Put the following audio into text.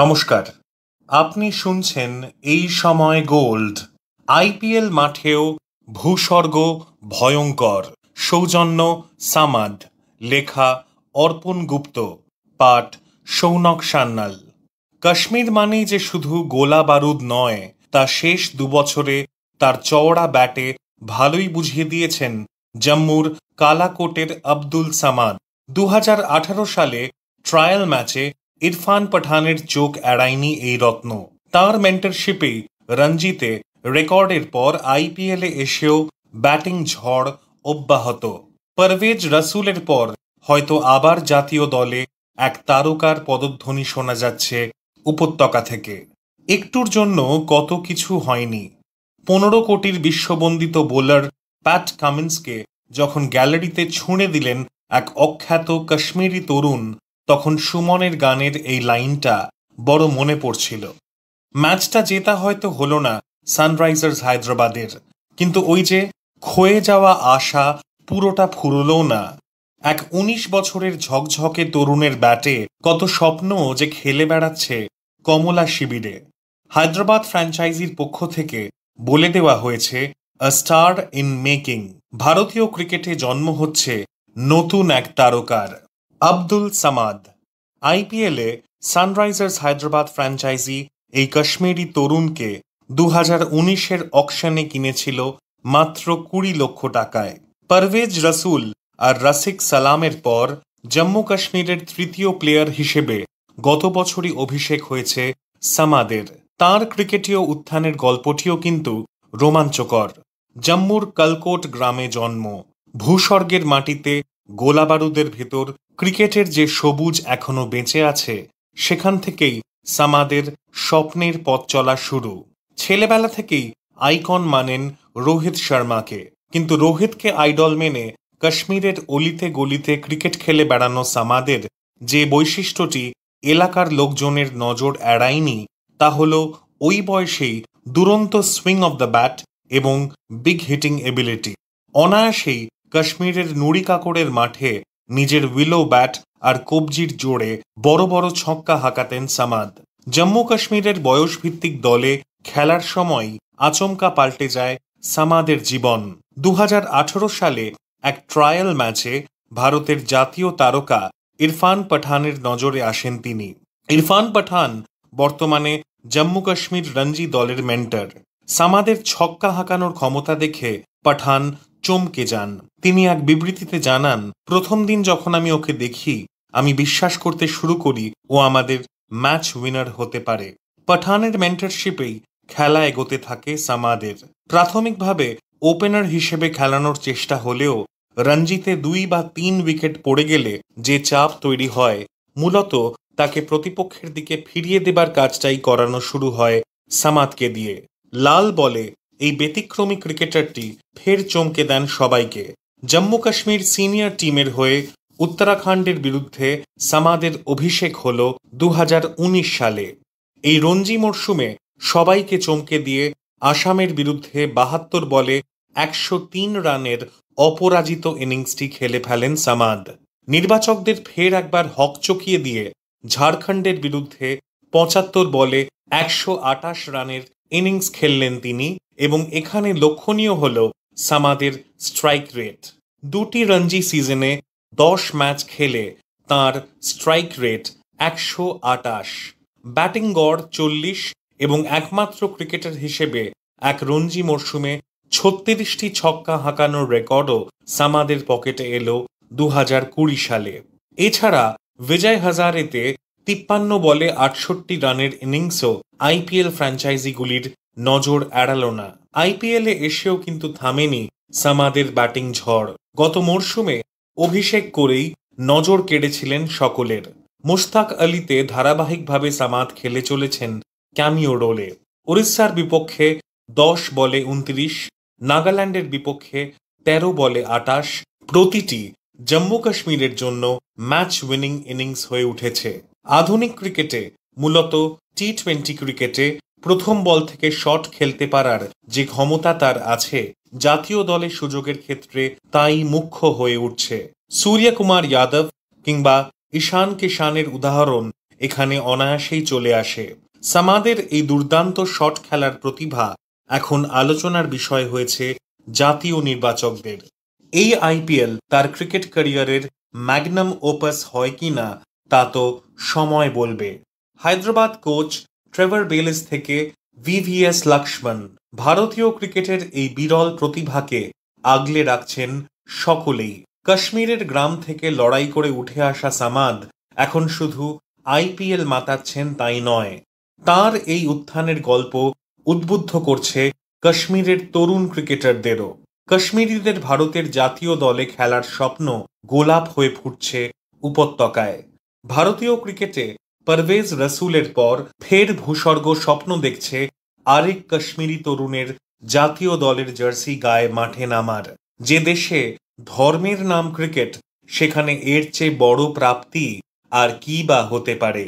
নমস্কার আপনি শুনছেন এই সময় গোল্ড আইপিএল মাঠেও ভূস্বর্গ ভয়ঙ্কর সৌজন্য সামাদ লেখা অর্পণ গুপ্ত পাঠ সৌনক সান্নাল কাশ্মীর মানেই যে শুধু গোলা বারুদ নয় তা শেষ দুবছরে তার চওড়া ব্যাটে ভালোই বুঝিয়ে দিয়েছেন জম্মুর কালাকোটের আব্দুল সামাদ দু সালে ট্রায়াল ম্যাচে ইরফান পাঠানের চোখ এড়ায়নি এই রত্ন তার মেন্টারশিপে রঞ্জিতে রেকর্ডের পর আইপিএলে এসেও ব্যাটিং ঝড় অব্যাহত পারভেজ রাসুলের পর হয়তো আবার জাতীয় দলে এক তারকার পদধ্বনি শোনা যাচ্ছে উপত্যকা থেকে একটুর জন্য কত কিছু হয়নি পনেরো কোটির বিশ্ববন্দিত বোলার প্যাট কামিন্সকে যখন গ্যালারিতে ছুঁড়ে দিলেন এক অখ্যাত কাশ্মীরি তরুণ তখন সুমনের গানের এই লাইনটা বড় মনে পড়ছিল ম্যাচটা জেতা হয়তো হলো না সানরাইজার্স হায়দ্রাবাদের কিন্তু ওই যে ক্ষয়ে যাওয়া আশা পুরোটা ফুরলও না এক উনিশ বছরের ঝকঝকে তরুণের ব্যাটে কত স্বপ্ন যে খেলে বেড়াচ্ছে কমলা শিবিরে হায়দ্রাবাদ ফ্র্যাঞ্চাইজির পক্ষ থেকে বলে দেওয়া হয়েছে আ স্টার ইন মেকিং ভারতীয় ক্রিকেটে জন্ম হচ্ছে নতুন এক তারকার আব্দুল সামাদ আইপিএলে সানরাইজার্স হায়দ্রাবাদ ফ্র্যাঞ্চাইজি এই কাশ্মীরি তরুণকে দু হাজার উনিশের অকশনে কিনেছিল মাত্র কুড়ি লক্ষ টাকায় পারভেজ রসুল আর রাসিক সালামের পর জম্মু কাশ্মীরের তৃতীয় প্লেয়ার হিসেবে গত বছরই অভিষেক হয়েছে সামাদের তার ক্রিকেটীয় উত্থানের গল্পটিও কিন্তু রোমাঞ্চকর জম্মুর কালকোট গ্রামে জন্ম ভূস্বর্গের মাটিতে গোলাবারুদের ভেতর ক্রিকেটের যে সবুজ এখনো বেঁচে আছে সেখান থেকেই সামাদের স্বপ্নের পথ চলা শুরু ছেলেবেলা থেকেই আইকন মানেন রোহিত শর্মাকে কিন্তু রোহিতকে আইডল মেনে কাশ্মীরের অলিতে গলিতে ক্রিকেট খেলে বেড়ানো সামাদের যে বৈশিষ্ট্যটি এলাকার লোকজনের নজর এড়ায়নি তা হল ওই বয়সেই দুরন্ত সুইং অব দ্য ব্যাট এবং বিগ হিটিং এবিলিটি অনায়াসেই কাশ্মীরের নুরিকাকড়ের মাঠে নিজের উইলো ব্যাট আর কবজির জোরে বড় বড় ছক্কা হাঁকাতেন সামাদ জম্মু কাশ্মীরের বয়সভিত্তিক দলে খেলার সময় আচমকা পাল্টে যায় সামাদের জীবন দু সালে এক ট্রায়াল ম্যাচে ভারতের জাতীয় তারকা ইরফান পাঠানের নজরে আসেন তিনি ইরফান পাঠান বর্তমানে জম্মু কাশ্মীর রঞ্জি দলের মেন্টার সামাদের ছক্কা হাঁকানোর ক্ষমতা দেখে পাঠান চমকে যান তিনি এক বিবৃতিতে জানান প্রথম দিন যখন আমি ওকে দেখি আমি বিশ্বাস করতে শুরু করি ও আমাদের ম্যাচ উইনার হতে পারে পাঠানের মেন্টারশিপেই খেলা এগোতে থাকে সামাদের প্রাথমিকভাবে ওপেনার হিসেবে খেলানোর চেষ্টা হলেও রঞ্জিতে দুই বা তিন উইকেট পড়ে গেলে যে চাপ তৈরি হয় মূলত তাকে প্রতিপক্ষের দিকে ফিরিয়ে দেবার কাজটাই করানো শুরু হয় সামাদকে দিয়ে লাল বলে এই ব্যতিক্রমী ক্রিকেটারটি ফের চমকে দেন সবাইকে জম্মু কাশ্মীর সিনিয়র টিমের হয়ে উত্তরাখণ্ডের বিরুদ্ধে সামাদের অভিষেক হল দু সালে এই রঞ্জি মরশুমে সবাইকে চমকে দিয়ে আসামের বিরুদ্ধে বাহাত্তর বলে একশো রানের অপরাজিত ইনিংসটি খেলে ফেলেন সামাদ নির্বাচকদের ফের একবার হক চকিয়ে দিয়ে ঝাড়খণ্ডের বিরুদ্ধে পঁচাত্তর বলে একশো রানের ইনিংস খেললেন তিনি এবং এখানে লক্ষণীয় হল সামাদের স্ট্রাইক রেট দুটি রঞ্জি সিজনে দশ ম্যাচ খেলে তার স্ট্রাইক রেট একশো আটাশ ব্যাটিং গড় চল্লিশ এবং একমাত্র ক্রিকেটার হিসেবে এক রঞ্জি মরশুমে ছত্রিশটি ছক্কা হাঁকানোর রেকর্ডও সামাদের পকেটে এলো দু হাজার কুড়ি সালে এছাড়া বিজয় হাজারেতে তিপ্পান্ন বলে আটষট্টি রানের ইনিংসও আইপিএল ফ্র্যাঞ্চাইজিগুলির নজর এড়াল না আইপিএলে এসেও কিন্তু থামেনি সামাদের ব্যাটিং ঝড় গত মরশুমে অভিষেক করেই নজর কেড়েছিলেন সকলের মুস্তাক আলীতে ধারাবাহিকভাবে সামাদ খেলে চলেছেন ক্যামিও রোলে উড়িষ্যার বিপক্ষে দশ বলে উনত্রিশ নাগাল্যান্ডের বিপক্ষে ১৩ বলে আটাশ প্রতিটি জম্মু কাশ্মীরের জন্য ম্যাচ উইনিং ইনিংস হয়ে উঠেছে আধুনিক ক্রিকেটে মূলত টি টোয়েন্টি ক্রিকেটে প্রথম বল থেকে শট খেলতে পারার যে ক্ষমতা তার আছে জাতীয় দলের সুযোগের ক্ষেত্রে তাই মুখ্য হয়ে উঠছে সূর্যকুমার যাদব কিংবা ঈশান কিষানের উদাহরণ এখানে অনায়াসেই চলে আসে সামাদের এই দুর্দান্ত শট খেলার প্রতিভা এখন আলোচনার বিষয় হয়েছে জাতীয় নির্বাচকদের এই আইপিএল তার ক্রিকেট ক্যারিয়ারের ম্যাগনাম ওপাস হয় কি না তা তো সময় বলবে হায়দ্রাবাদ কোচ ট্রেভার বেলেস থেকে ভিভিএস লক্ষ্মণ ভারতীয় ক্রিকেটের এই বিরল প্রতিভাকে আগলে রাখছেন সকলেই কাশ্মীরের গ্রাম থেকে লড়াই করে উঠে আসা সামাদ এখন শুধু আইপিএল মাতাচ্ছেন তাই নয় তার এই উত্থানের গল্প উদ্বুদ্ধ করছে কাশ্মীরের তরুণ ক্রিকেটারদেরও কাশ্মীরিদের ভারতের জাতীয় দলে খেলার স্বপ্ন গোলাপ হয়ে ফুটছে উপত্যকায় ভারতীয় ক্রিকেটে পারভেজ রাসুলের পর ফের ভূস্বর্গ স্বপ্ন দেখছে আরেক কাশ্মীরি তরুণের জাতীয় দলের জার্সি গায়ে মাঠে নামার যে দেশে ধর্মের নাম ক্রিকেট সেখানে এর চেয়ে বড় প্রাপ্তি আর কি বা হতে পারে